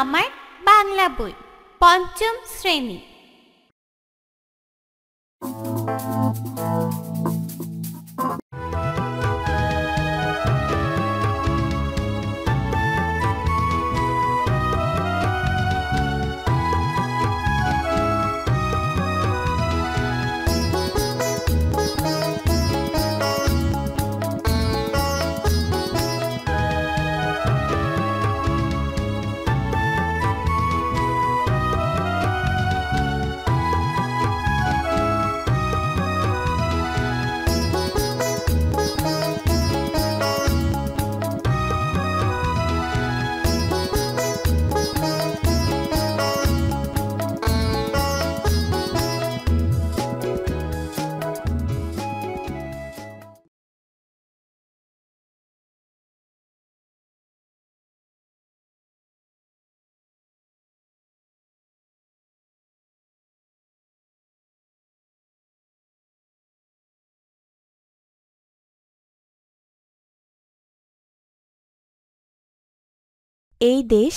আমার বাংলা বই পঞ্চম শ্রেণী এই দেশ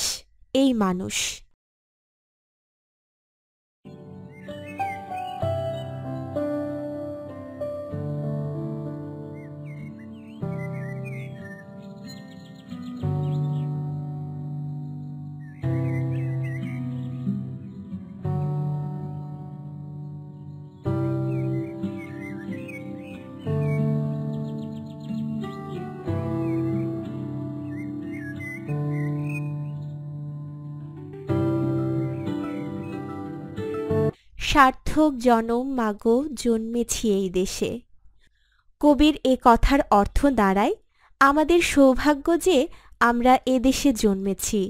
এই মানুষ অনর্থক জনম মাগ জন্মেছি এই দেশে কবির এ কথার অর্থ দাঁড়ায় আমাদের সৌভাগ্য যে আমরা এদেশে জন্মেছি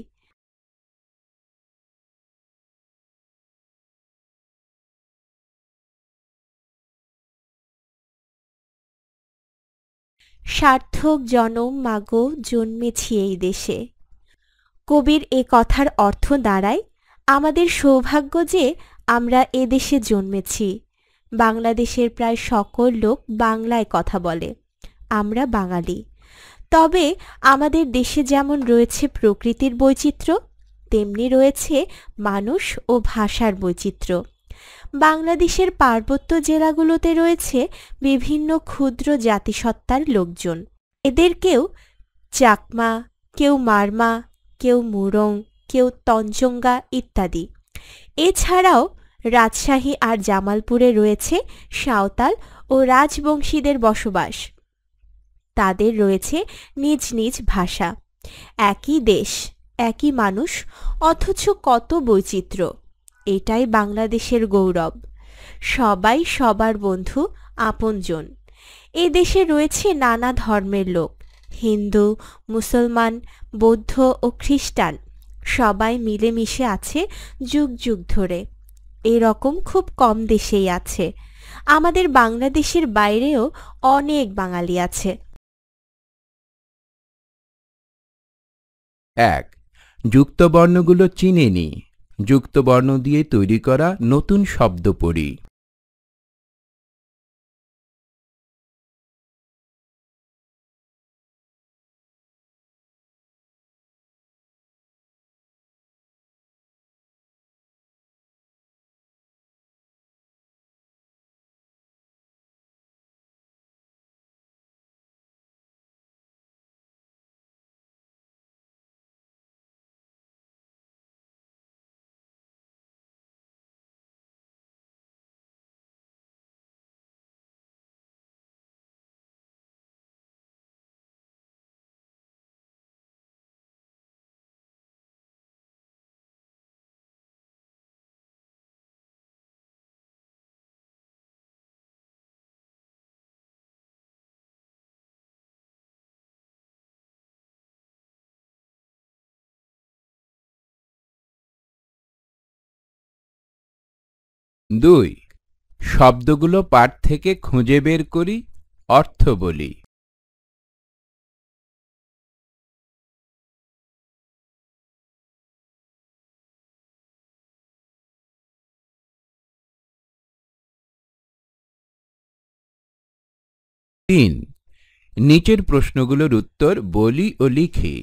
সার্থক জনম মাগো জন্মেছি এই দেশে কবির এ কথার অর্থ দাঁড়ায় আমাদের সৌভাগ্য যে আমরা এদেশে জন্মেছি বাংলাদেশের প্রায় সকল লোক বাংলায় কথা বলে আমরা বাঙালি তবে আমাদের দেশে যেমন রয়েছে প্রকৃতির বৈচিত্র্য তেমনি রয়েছে মানুষ ও ভাষার বৈচিত্র্য বাংলাদেশের পার্বত্য জেলাগুলোতে রয়েছে বিভিন্ন ক্ষুদ্র জাতিসত্তার লোকজন এদের কেউ চাকমা কেউ মারমা কেউ মুরং কেউ তঞ্জঙ্গা ইত্যাদি এছাড়াও রাজশাহী আর জামালপুরে রয়েছে সাঁওতাল ও রাজবংশীদের বসবাস তাদের রয়েছে নিজ নিজ ভাষা একই দেশ একই মানুষ অথচ কত বৈচিত্র্য এটাই বাংলাদেশের গৌরব সবাই সবার বন্ধু আপনজন এ দেশে রয়েছে নানা ধর্মের লোক হিন্দু মুসলমান বৌদ্ধ ও খ্রিস্টান সবাই মিলেমিশে আছে যুগ যুগ ধরে এরকম খুব কম দেশেই আছে আমাদের বাংলাদেশের বাইরেও অনেক বাঙালি আছে এক যুক্তবর্ণগুলো চিনে নি যুক্তবর্ণ দিয়ে তৈরি করা নতুন শব্দ পড়ি দুই শব্দগুলো পাঠ থেকে খুঁজে বের করি অর্থ বলি তিন নিচের প্রশ্নগুলোর উত্তর বলি ও লিখি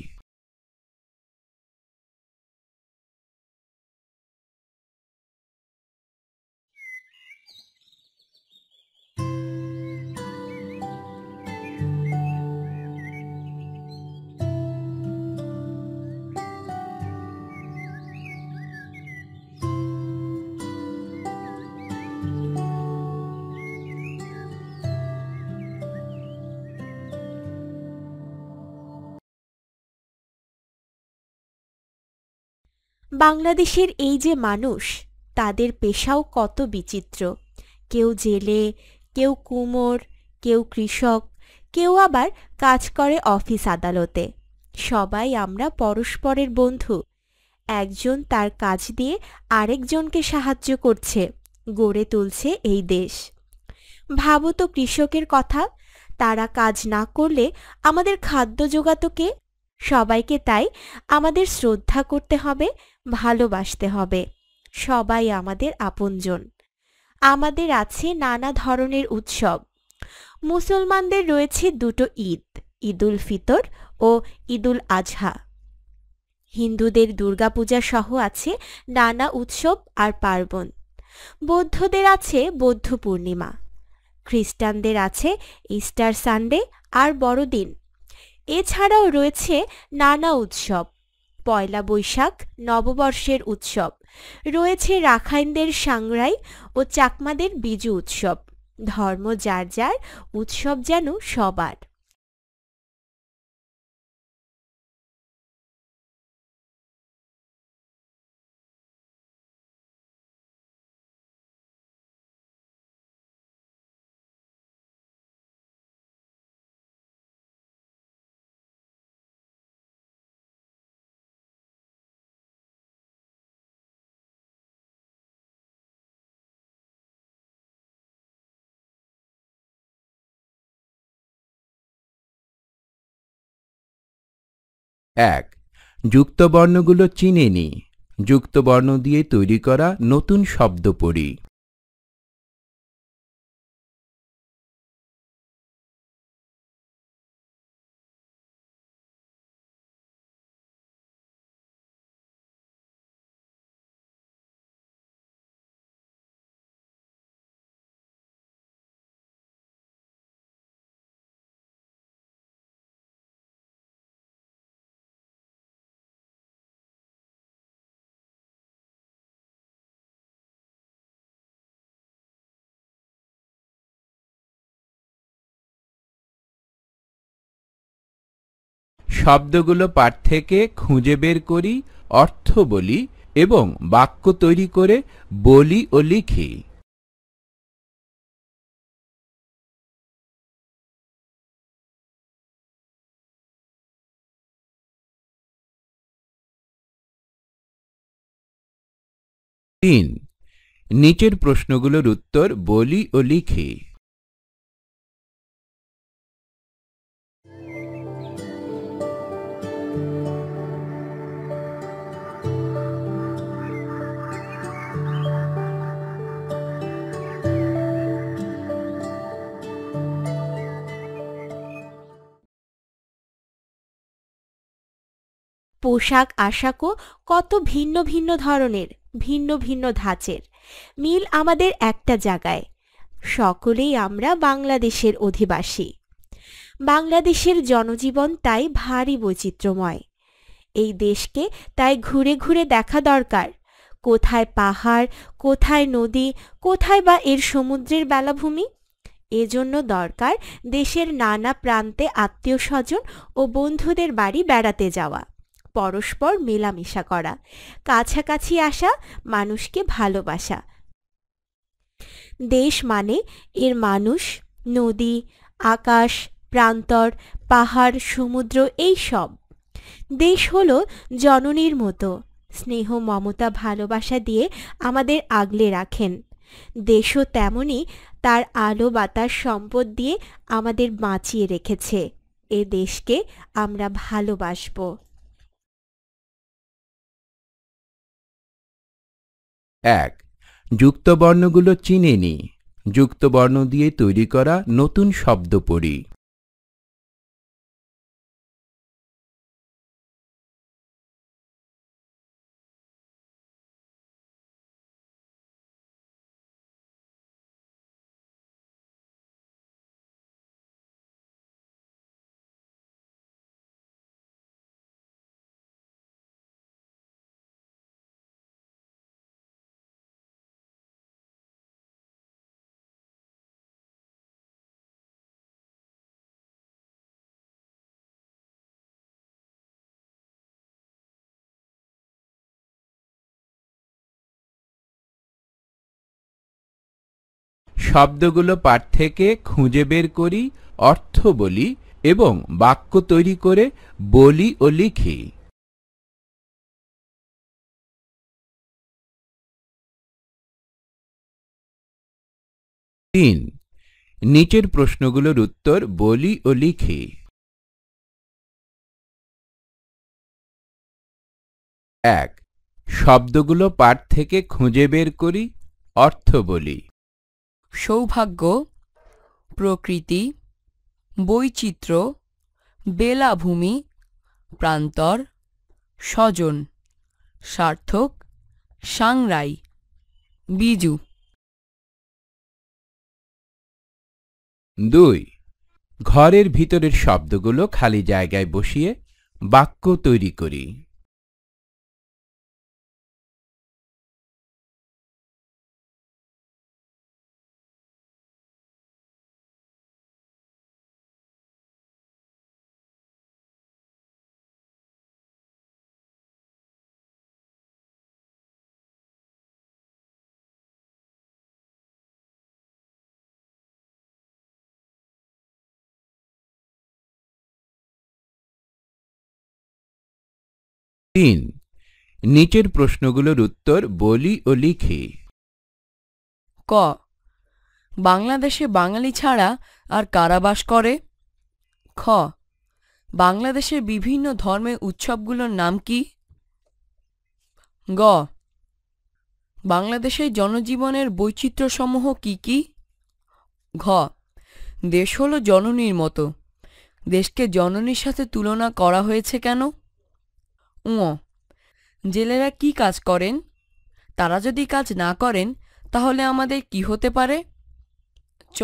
বাংলাদেশের এই যে মানুষ তাদের পেশাও কত বিচিত্র কেউ জেলে কেউ কুমোর কেউ কৃষক কেউ আবার কাজ করে অফিস আদালতে সবাই আমরা পরস্পরের বন্ধু একজন তার কাজ দিয়ে আরেকজনকে সাহায্য করছে গড়ে তুলছে এই দেশ ভাবো তো কৃষকের কথা তারা কাজ না করলে আমাদের খাদ্য জোগাতো কে সবাইকে তাই আমাদের শ্রদ্ধা করতে হবে ভালোবাসতে হবে সবাই আমাদের আপনজন আমাদের আছে নানা ধরনের উৎসব মুসলমানদের রয়েছে দুটো ঈদ ঈদুল ফিতর ও ঈদুল আজহা হিন্দুদের দুর্গাপূজা সহ আছে নানা উৎসব আর পার্বণ বৌদ্ধদের আছে বৌদ্ধ পূর্ণিমা খ্রিস্টানদের আছে ইস্টার সানডে আর বড়দিন এছাড়াও রয়েছে নানা উৎসব পয়লা বৈশাখ নববর্ষের উৎসব রয়েছে রাখাইনদের সাংরাই ও চাকমাদের বিজু উৎসব ধর্ম যার যার উৎসব যেন সবার এক যুক্ত বর্ণগুলো চিনে নি যুক্ত বর্ণ দিয়ে তৈরি করা নতুন শব্দ পড়ি শব্দগুলো পাঠ থেকে খুঁজে বের করি অর্থ বলি এবং বাক্য তৈরি করে বলি ও লিখি তিন নিচের প্রশ্নগুলোর উত্তর বলি ও লিখি পোশাক আশাকও কত ভিন্ন ভিন্ন ধরনের ভিন্ন ভিন্ন ধাঁচের মিল আমাদের একটা জায়গায় সকলেই আমরা বাংলাদেশের অধিবাসী বাংলাদেশের জনজীবন তাই ভারী বৈচিত্র্যময় এই দেশকে তাই ঘুরে ঘুরে দেখা দরকার কোথায় পাহাড় কোথায় নদী কোথায় বা এর সমুদ্রের বেলাভূমি এজন্য দরকার দেশের নানা প্রান্তে আত্মীয় স্বজন ও বন্ধুদের বাড়ি বেড়াতে যাওয়া পরস্পর মেলামেশা করা কাছাকাছি আসা মানুষকে ভালোবাসা দেশ মানে এর মানুষ নদী আকাশ প্রান্তর পাহাড় সমুদ্র এই সব দেশ হল জননীর মতো স্নেহ মমতা ভালোবাসা দিয়ে আমাদের আগলে রাখেন দেশও তেমনি তার আলো বাতাস সম্পদ দিয়ে আমাদের বাঁচিয়ে রেখেছে এ দেশকে আমরা ভালোবাসবো এক যুক্তবর্ণগুলো চিনে নি যুক্তবর্ণ দিয়ে তৈরি করা নতুন শব্দ পড়ি শব্দগুলো পাঠ থেকে খুঁজে বের করি অর্থ বলি এবং বাক্য তৈরি করে বলি ও লিখি তিন নিচের প্রশ্নগুলোর উত্তর বলি ও লিখি এক শব্দগুলো পাঠ থেকে খুঁজে বের করি অর্থ বলি সৌভাগ্য প্রকৃতি বৈচিত্র্য বেলাভূমি প্রান্তর স্বজন সার্থক সাংরাই বিজু দুই ঘরের ভিতরের শব্দগুলো খালি জায়গায় বসিয়ে বাক্য তৈরি করি তিন নিচের প্রশ্নগুলোর উত্তর বলি ও লিখে ক বাংলাদেশে বাঙালি ছাড়া আর কারাবাস করে খ বাংলাদেশের বিভিন্ন ধর্মের উৎসবগুলোর নাম কি গ বাংলাদেশের জনজীবনের বৈচিত্র্যসমূহ কি কি ঘ দেশ হলো জননীর মতো দেশকে জননীর সাথে তুলনা করা হয়েছে কেন উঁ জেলেরা কি কাজ করেন তারা যদি কাজ না করেন তাহলে আমাদের কি হতে পারে চ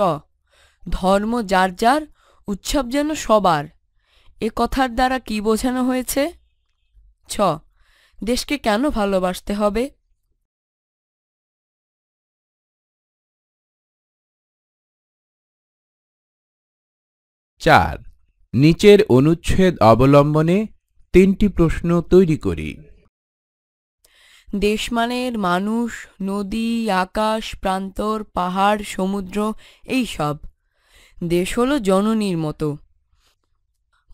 ধর্ম যার যার উৎসব যেন সবার এ কথার দ্বারা কি বোঝানো হয়েছে ছ দেশকে কেন ভালোবাসতে হবে চার নিচের অনুচ্ছেদ অবলম্বনে তিনটি প্রশ্ন তৈরি করি দেশমানের মানুষ নদী আকাশ প্রান্তর পাহাড় সমুদ্র এই সব দেশ হলো জননীর মতো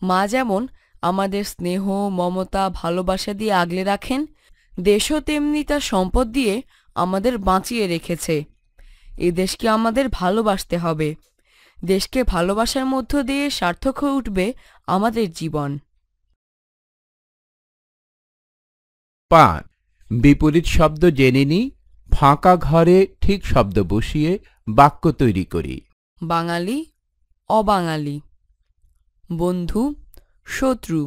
মা যেমন আমাদের স্নেহ মমতা ভালোবাসা দিয়ে আগলে রাখেন দেশও তেমনি তার সম্পদ দিয়ে আমাদের বাঁচিয়ে রেখেছে এ দেশকে আমাদের ভালোবাসতে হবে দেশকে ভালোবাসার মধ্য দিয়ে সার্থক হয়ে উঠবে আমাদের জীবন পাঁচ বিপরীত শব্দ জেনে নি ফাঁকা ঘরে ঠিক শব্দ বসিয়ে বাক্য তৈরি করি বাঙালি অবাঙালি বন্ধু শত্রু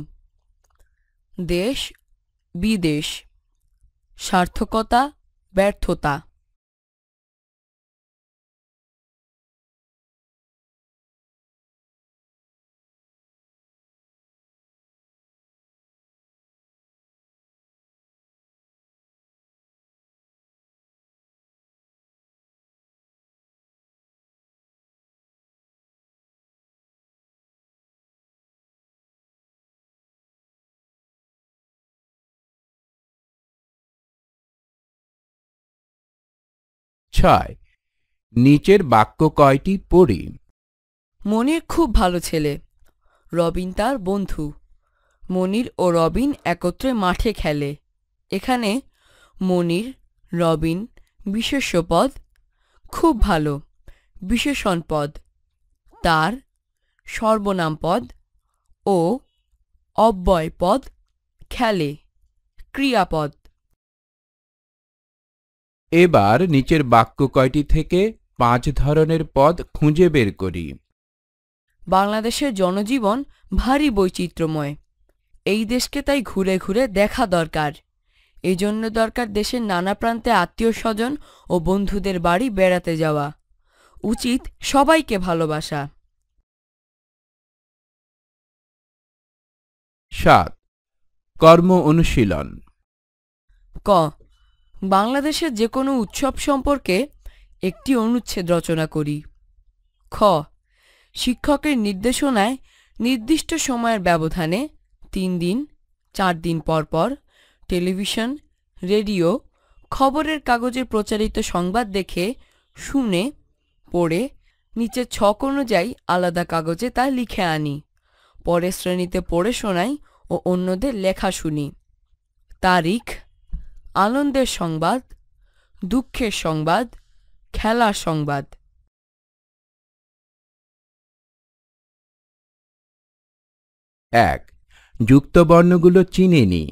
দেশ বিদেশ সার্থকতা ব্যর্থতা ছয় নিচের বাক্য কয়টি পড়ি মনির খুব ভালো ছেলে রবিন তার বন্ধু মনির ও রবিন একত্রে মাঠে খেলে এখানে মনির রবিন পদ খুব ভালো বিশেষণ পদ তার সর্বনাম পদ ও অব্যয় পদ খেলে ক্রিয়াপদ এবার নিচের বাক্য কয়টি থেকে পাঁচ ধরনের পদ খুঁজে বের করি বাংলাদেশের জনজীবন ভারী বৈচিত্র্যময় এই দেশকে তাই ঘুরে ঘুরে দেখা দরকার এজন্য দরকার দেশের নানা প্রান্তে আত্মীয় স্বজন ও বন্ধুদের বাড়ি বেড়াতে যাওয়া উচিত সবাইকে ভালোবাসা সাত কর্ম অনুশীলন ক বাংলাদেশের যে কোনো উৎসব সম্পর্কে একটি অনুচ্ছেদ রচনা করি খ শিক্ষকের নির্দেশনায় নির্দিষ্ট সময়ের ব্যবধানে তিন দিন চার দিন পর পর টেলিভিশন রেডিও খবরের কাগজে প্রচারিত সংবাদ দেখে শুনে পড়ে নিচে ছক অনুযায়ী আলাদা কাগজে তা লিখে আনি পরে শ্রেণীতে পড়ে শোনাই ও অন্যদের লেখা শুনি তারিখ আনন্দের সংবাদ দুঃখের সংবাদ খেলা সংবাদ এক যুক্ত বর্ণগুলো চিনে নি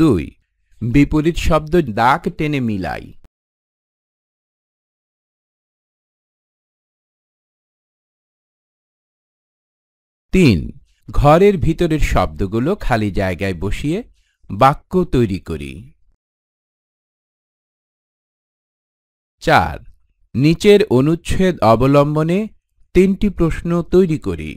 দুই বিপরীত শব্দ দাগ টেনে মিলাই তিন ঘরের ভিতরের শব্দগুলো খালি জায়গায় বসিয়ে বাক্য তৈরি করি চার নিচের অনুচ্ছেদ অবলম্বনে তিনটি প্রশ্ন তৈরি করি